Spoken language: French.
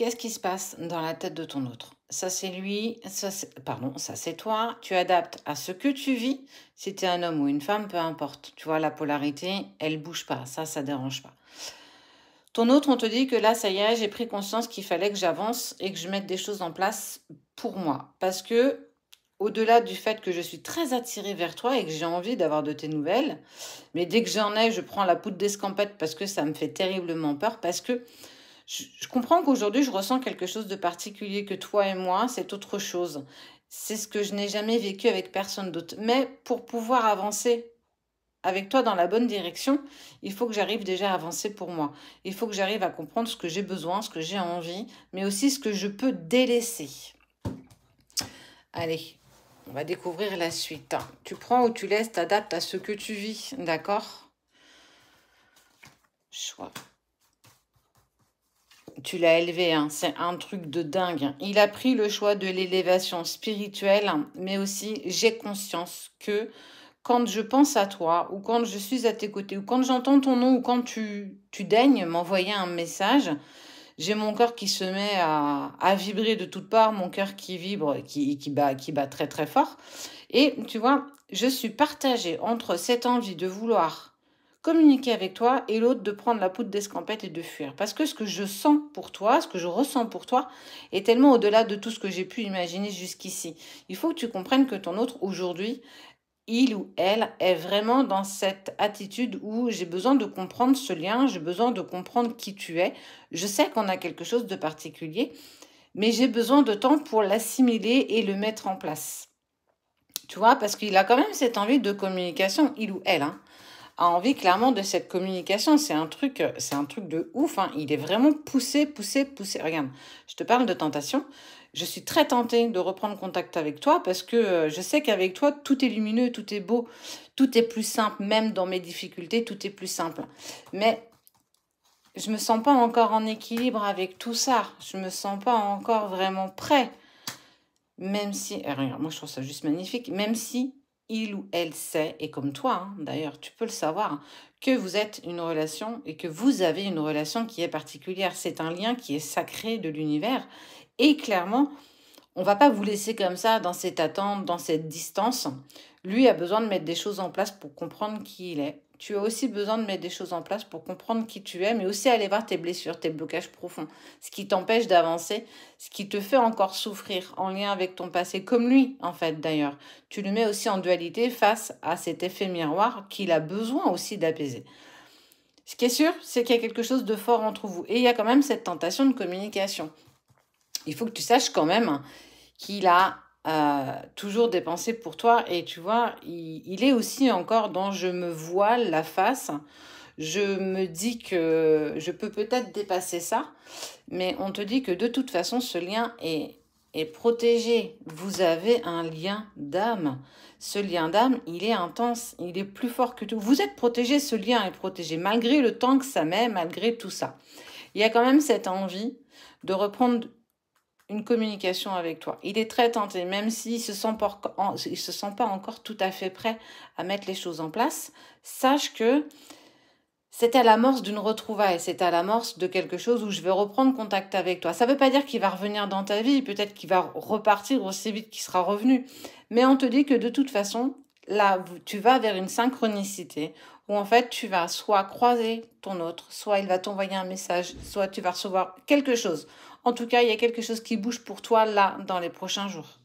Qu'est-ce qui se passe dans la tête de ton autre Ça c'est lui, ça pardon, ça c'est toi. Tu adaptes à ce que tu vis, si tu es un homme ou une femme, peu importe. Tu vois, la polarité, elle bouge pas, ça, ça dérange pas. Ton autre, on te dit que là, ça y est, j'ai pris conscience qu'il fallait que j'avance et que je mette des choses en place pour moi. Parce que, au-delà du fait que je suis très attirée vers toi et que j'ai envie d'avoir de tes nouvelles, mais dès que j'en ai, je prends la poudre d'escampette parce que ça me fait terriblement peur, parce que je, comprends qu'aujourd'hui, je ressens quelque chose de particulier que toi et moi, c'est autre chose. C'est ce que je n'ai jamais vécu avec personne d'autre. Mais pour pouvoir avancer avec toi dans la bonne direction, il faut que j'arrive déjà à avancer pour moi. Il faut que j'arrive à comprendre ce que j'ai besoin, ce que j'ai envie, mais aussi ce que je peux délaisser. Allez, on va découvrir la suite. Tu prends ou tu laisses, t'adaptes à ce que tu vis, d'accord Choix tu l'as élevé, hein, c'est un truc de dingue. Il a pris le choix de l'élévation spirituelle, mais aussi j'ai conscience que quand je pense à toi, ou quand je suis à tes côtés, ou quand j'entends ton nom, ou quand tu, tu daignes m'envoyer un message, j'ai mon cœur qui se met à, vibrer de toutes parts, mon cœur qui vibre, qui, bat, qui bat très très fort. Et tu vois, je suis partagée entre cette envie de vouloir communiquer avec toi et l'autre de prendre la poudre d'escampette et de fuir. Parce que ce que je sens pour toi, ce que je ressens pour toi, est tellement au-delà de tout ce que j'ai pu imaginer jusqu'ici. Il faut que tu comprennes que ton autre aujourd'hui, il ou elle est vraiment dans cette attitude où j'ai besoin de comprendre ce lien, j'ai besoin de comprendre qui tu es. Je sais qu'on a quelque chose de particulier, mais j'ai besoin de temps pour l'assimiler et le mettre en place. Tu vois, parce qu'il a quand même cette envie de communication, il ou elle. Hein a envie clairement de cette communication. C'est un truc, c'est un truc de ouf. Hein. Il est vraiment poussé, poussé, poussé. Regarde, je te parle de tentation. Je suis très tentée de reprendre contact avec toi parce que euh, je sais qu'avec toi, tout est lumineux, tout est beau, tout est plus simple, même dans mes difficultés, tout est plus simple. Mais je me sens pas encore en équilibre avec tout ça. Je me sens pas encore vraiment prêt. Même si, ah, regarde, moi je trouve ça juste magnifique, même si il ou elle sait, et comme toi hein, d'ailleurs, tu peux le savoir, que vous êtes une relation et que vous avez une relation qui est particulière. C'est un lien qui est sacré de l'univers. Et clairement, on va pas vous laisser comme ça dans cette attente, dans cette distance. Lui a besoin de mettre des choses en place pour comprendre qui il est tu as aussi besoin de mettre des choses en place pour comprendre qui tu es, mais aussi aller voir tes blessures, tes blocages profonds, ce qui t'empêche d'avancer, ce qui te fait encore souffrir en lien avec ton passé, comme lui en fait d'ailleurs. Tu le mets aussi en dualité face à cet effet miroir qu'il a besoin aussi d'apaiser. Ce qui est sûr, c'est qu'il y a quelque chose de fort entre vous. Et il y a quand même cette tentation de communication. Il faut que tu saches quand même qu'il a euh, toujours dépensé pour toi. Et tu vois, il, est aussi encore dans je me voile la face. Je me dis que je peux peut-être dépasser ça, mais on te dit que de toute façon, ce lien est, est protégé. Vous avez un lien d'âme. Ce lien d'âme, il est intense, il est plus fort que tout. Vous êtes protégé, ce lien est protégé, malgré le temps que ça met, malgré tout ça. Il y a quand même cette envie de reprendre une communication avec toi. Il est très tenté, même s'il ne se, sent pas, se pas encore tout à fait prêt à mettre les choses en place, sache que c'est à l'amorce d'une retrouvaille, c'est à l'amorce de quelque chose où je vais reprendre contact avec toi. Ça ne veut pas dire qu'il va revenir dans ta vie, peut-être qu'il va repartir aussi vite qu'il sera revenu. Mais on te dit que de toute façon, là, tu vas vers une synchronicité où en fait tu vas soit croiser ton autre, soit il va t'envoyer un message, soit tu vas recevoir quelque chose. En tout cas, il y a quelque chose qui bouge pour toi là dans les prochains jours.